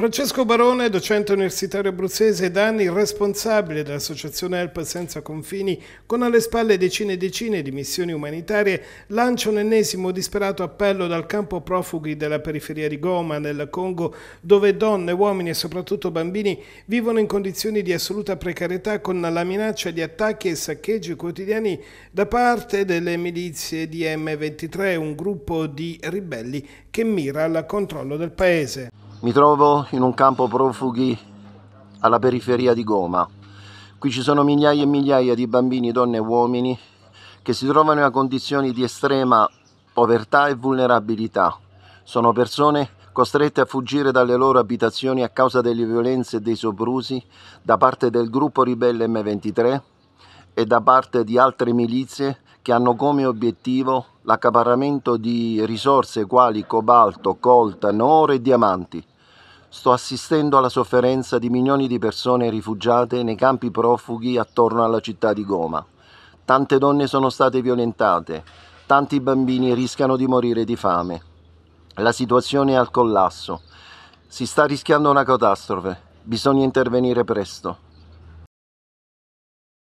Francesco Barone, docente universitario abruzzese e da anni responsabile dell'associazione Help Senza Confini, con alle spalle decine e decine di missioni umanitarie, lancia un ennesimo disperato appello dal campo profughi della periferia di Goma, nel Congo, dove donne, uomini e soprattutto bambini vivono in condizioni di assoluta precarietà con la minaccia di attacchi e saccheggi quotidiani da parte delle milizie di M23, un gruppo di ribelli che mira al controllo del paese. Mi trovo in un campo profughi alla periferia di Goma. Qui ci sono migliaia e migliaia di bambini, donne e uomini che si trovano in condizioni di estrema povertà e vulnerabilità. Sono persone costrette a fuggire dalle loro abitazioni a causa delle violenze e dei soprusi da parte del gruppo ribelle M23 e da parte di altre milizie che hanno come obiettivo l'accaparramento di risorse quali cobalto, coltan, oro e diamanti. Sto assistendo alla sofferenza di milioni di persone rifugiate nei campi profughi attorno alla città di Goma. Tante donne sono state violentate, tanti bambini rischiano di morire di fame. La situazione è al collasso. Si sta rischiando una catastrofe. Bisogna intervenire presto.